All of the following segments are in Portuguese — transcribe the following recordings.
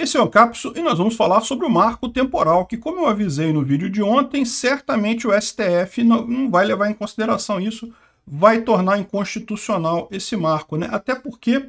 Esse é o Capso e nós vamos falar sobre o marco temporal, que como eu avisei no vídeo de ontem, certamente o STF não, não vai levar em consideração isso, vai tornar inconstitucional esse marco, né? Até porque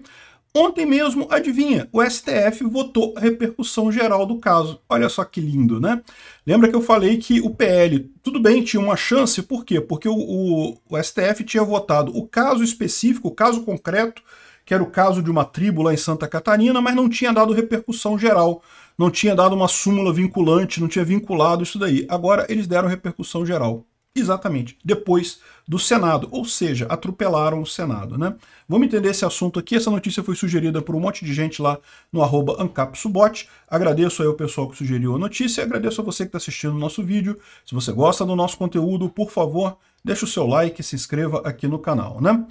ontem mesmo, adivinha, o STF votou a repercussão geral do caso. Olha só que lindo, né? Lembra que eu falei que o PL, tudo bem, tinha uma chance, por quê? Porque o, o, o STF tinha votado o caso específico, o caso concreto, que era o caso de uma tribo lá em Santa Catarina, mas não tinha dado repercussão geral, não tinha dado uma súmula vinculante, não tinha vinculado isso daí. Agora eles deram repercussão geral. Exatamente, depois do Senado, ou seja, atropelaram o Senado. Né? Vamos entender esse assunto aqui. Essa notícia foi sugerida por um monte de gente lá no arroba AncapSubot. Agradeço aí o pessoal que sugeriu a notícia, agradeço a você que está assistindo o nosso vídeo. Se você gosta do nosso conteúdo, por favor, deixe o seu like e se inscreva aqui no canal. Né?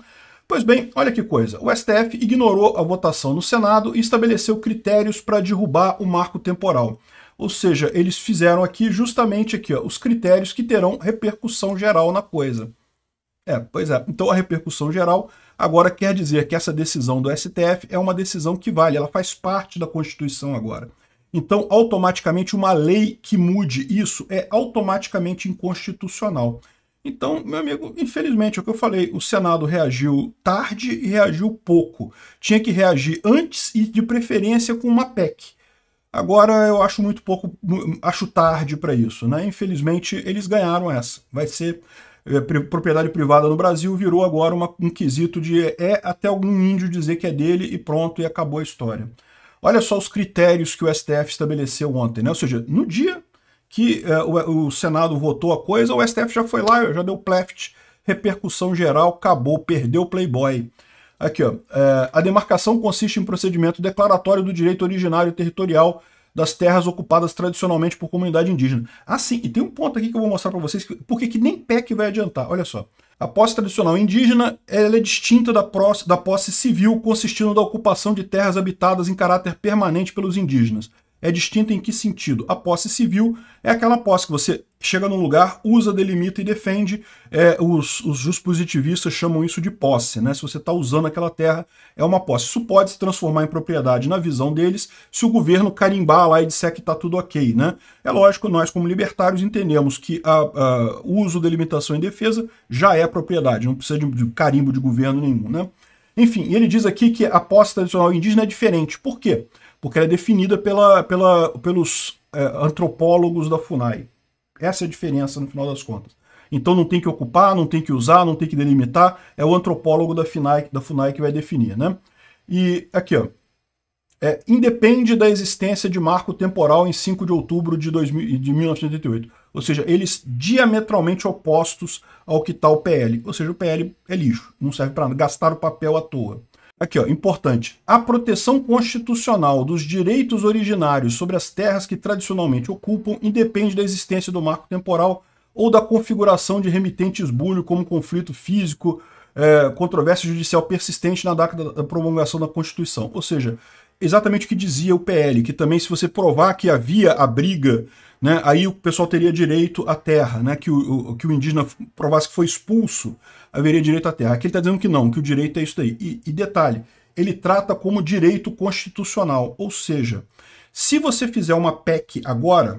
Pois bem, olha que coisa. O STF ignorou a votação no Senado e estabeleceu critérios para derrubar o marco temporal. Ou seja, eles fizeram aqui justamente aqui, ó, os critérios que terão repercussão geral na coisa. É, pois é. Então a repercussão geral agora quer dizer que essa decisão do STF é uma decisão que vale, ela faz parte da Constituição agora. Então, automaticamente, uma lei que mude isso é automaticamente inconstitucional. Então, meu amigo, infelizmente, é o que eu falei, o Senado reagiu tarde e reagiu pouco. Tinha que reagir antes e de preferência com uma PEC. Agora eu acho muito pouco, acho tarde para isso, né? Infelizmente eles ganharam essa. Vai ser é, propriedade privada no Brasil virou agora uma, um quesito de é, é até algum índio dizer que é dele e pronto e acabou a história. Olha só os critérios que o STF estabeleceu ontem, né? Ou seja, no dia que é, o, é, o, Senado votou a coisa, o STF já foi lá, já deu pleft, repercussão geral, acabou, perdeu o playboy. Aqui, ó, é, a demarcação consiste em procedimento declaratório do direito originário territorial das terras ocupadas tradicionalmente por comunidade indígena. Ah, sim, e tem um ponto aqui que eu vou mostrar para vocês, que, porque que nem PEC vai adiantar, olha só. A posse tradicional indígena ela é distinta da da posse civil, consistindo da ocupação de terras habitadas em caráter permanente pelos indígenas é distinta em que sentido? A posse civil é aquela posse que você chega num lugar, usa, delimita e defende. É, os, os positivistas chamam isso de posse. Né? Se você está usando aquela terra, é uma posse. Isso pode se transformar em propriedade, na visão deles, se o governo carimbar lá e disser que está tudo ok. Né? É lógico, nós como libertários entendemos que o uso, delimitação e defesa já é propriedade, não precisa de, de carimbo de governo nenhum. Né? Enfim, ele diz aqui que a posse tradicional indígena é diferente. Por quê? porque ela é definida pela, pela, pelos é, antropólogos da FUNAI. Essa é a diferença no final das contas. Então não tem que ocupar, não tem que usar, não tem que delimitar, é o antropólogo da FUNAI, da FUNAI que vai definir, né? E aqui, ó, é, independe da existência de marco temporal em 5 de outubro de, 2000, de 1988. Ou seja, eles diametralmente opostos ao que está o PL. Ou seja, o PL é lixo, não serve para nada, gastar o papel à toa. Aqui, ó, importante. A proteção constitucional dos direitos originários sobre as terras que tradicionalmente ocupam independe da existência do marco temporal ou da configuração de remitente esbulho como conflito físico, é, eh, controvérsia judicial persistente na data da promulgação da Constituição. Ou seja, exatamente o que dizia o PL, que também se você provar que havia a briga, né, aí o pessoal teria direito à terra, né, que, o, o que o indígena provasse que foi expulso, haveria direito à terra. Aqui ele está dizendo que não, que o direito é isso daí. E, e detalhe, ele trata como direito constitucional, ou seja, se você fizer uma PEC agora,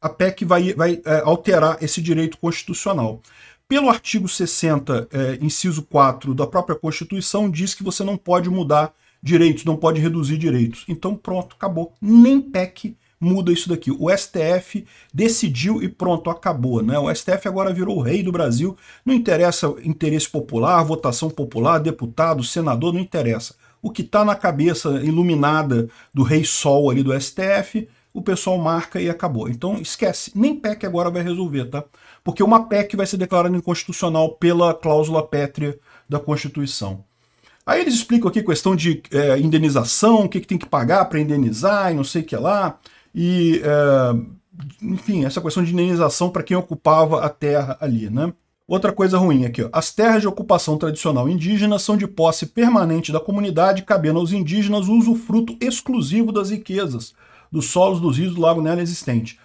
a PEC vai, vai é, alterar esse direito constitucional. Pelo artigo 60, é, inciso 4 da própria Constituição, diz que você não pode mudar direitos, não pode reduzir direitos. Então pronto, acabou. Nem PEC muda isso daqui. O STF decidiu e pronto, acabou. Né? O STF agora virou o rei do Brasil. Não interessa interesse popular, votação popular, deputado, senador, não interessa. O que está na cabeça iluminada do rei sol ali do STF, o pessoal marca e acabou. Então esquece, nem PEC agora vai resolver, tá? Porque uma PEC vai ser declarada inconstitucional pela cláusula pétrea da Constituição. Aí eles explicam aqui questão de é, indenização, o que, que tem que pagar para indenizar e não sei o que lá. E, é, enfim, essa questão de indenização para quem ocupava a terra ali, né? Outra coisa ruim aqui, ó. as terras de ocupação tradicional indígena são de posse permanente da comunidade, cabendo aos indígenas o usufruto exclusivo das riquezas dos solos dos rios do Lago Nela existente.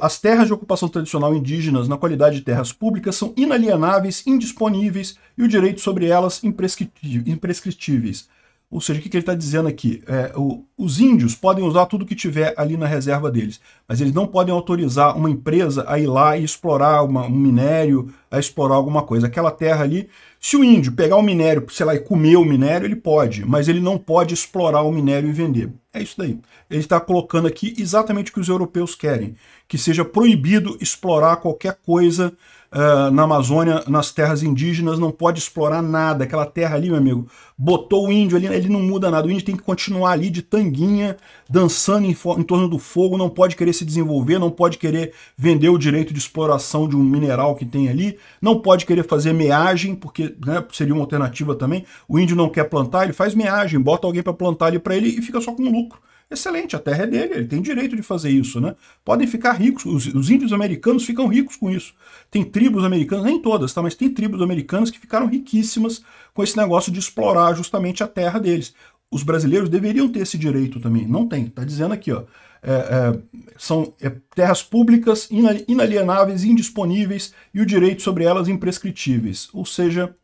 As terras de ocupação tradicional indígenas na qualidade de terras públicas são inalienáveis, indisponíveis e o direito sobre elas imprescritíveis. Ou seja, o que ele está dizendo aqui? É, o, os índios podem usar tudo que tiver ali na reserva deles, mas eles não podem autorizar uma empresa a ir lá e explorar uma, um minério, a explorar alguma coisa. Aquela terra ali, se o índio pegar o minério, sei lá, e comer o minério, ele pode, mas ele não pode explorar o minério e vender. É isso daí. Ele está colocando aqui exatamente o que os europeus querem, que seja proibido explorar qualquer coisa uh, na Amazônia, nas terras indígenas, não pode explorar nada. Aquela terra ali, meu amigo, botou o índio ali, ele não muda nada. O índio tem que continuar ali de tanguinha, dançando em, em torno do fogo, não pode querer se desenvolver, não pode querer vender o direito de exploração de um mineral que tem ali, não pode querer fazer meagem, porque né, seria uma alternativa também. O índio não quer plantar, ele faz meagem, bota alguém para plantar ali para ele e fica só com lucro. Excelente, a terra é dele, ele tem direito de fazer isso, né? Podem ficar ricos, os, os, índios americanos ficam ricos com isso. Tem tribos americanas, nem todas, tá? Mas tem tribos americanas que ficaram riquíssimas com esse negócio de explorar justamente a terra deles. Os brasileiros deveriam ter esse direito também, não tem, tá dizendo aqui, ó. É, é, são é, terras públicas inalienáveis, indisponíveis e o direito sobre elas imprescritíveis, ou seja,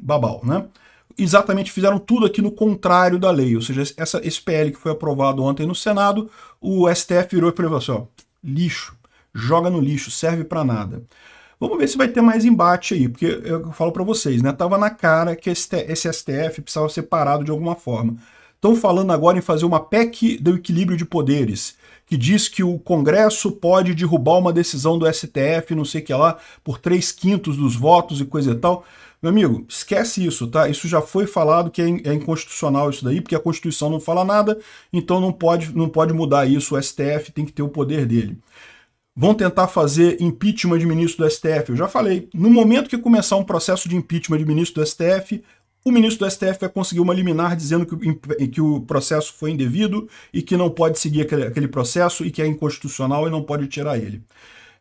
babau, né? Exatamente, fizeram tudo aqui no contrário da lei, ou seja, essa, esse PL que foi aprovado ontem no Senado, o STF virou e falou assim, ó, lixo, joga no lixo, serve para nada. Vamos ver se vai ter mais embate aí, porque eu falo para vocês, né? Tava na cara que esse STF precisava ser parado de alguma forma. Estão falando agora em fazer uma PEC do equilíbrio de poderes, que diz que o Congresso pode derrubar uma decisão do STF, não sei o que lá, por três quintos dos votos e coisa e tal. Meu amigo, esquece isso, tá? Isso já foi falado que é, é inconstitucional isso daí, porque a Constituição não fala nada, então não pode, não pode mudar isso. O STF tem que ter o poder dele. Vão tentar fazer impeachment de ministro do STF. Eu já falei. No momento que começar um processo de impeachment de ministro do STF, o ministro do STF vai conseguir uma liminar dizendo que, que o processo foi indevido e que não pode seguir aquele, aquele processo e que é inconstitucional e não pode tirar ele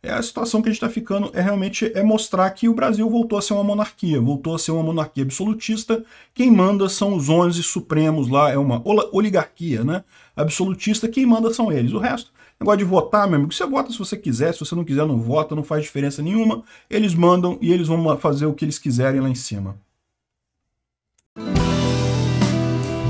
é a situação que a gente está ficando é realmente é mostrar que o Brasil voltou a ser uma monarquia, voltou a ser uma monarquia absolutista. Quem manda são os 11 supremos lá, é uma oligarquia, né? Absolutista, quem manda são eles. O resto, negócio de votar, meu amigo, você vota se você quiser, se você não quiser, não vota, não faz diferença nenhuma. Eles mandam e eles vão fazer o que eles quiserem lá em cima.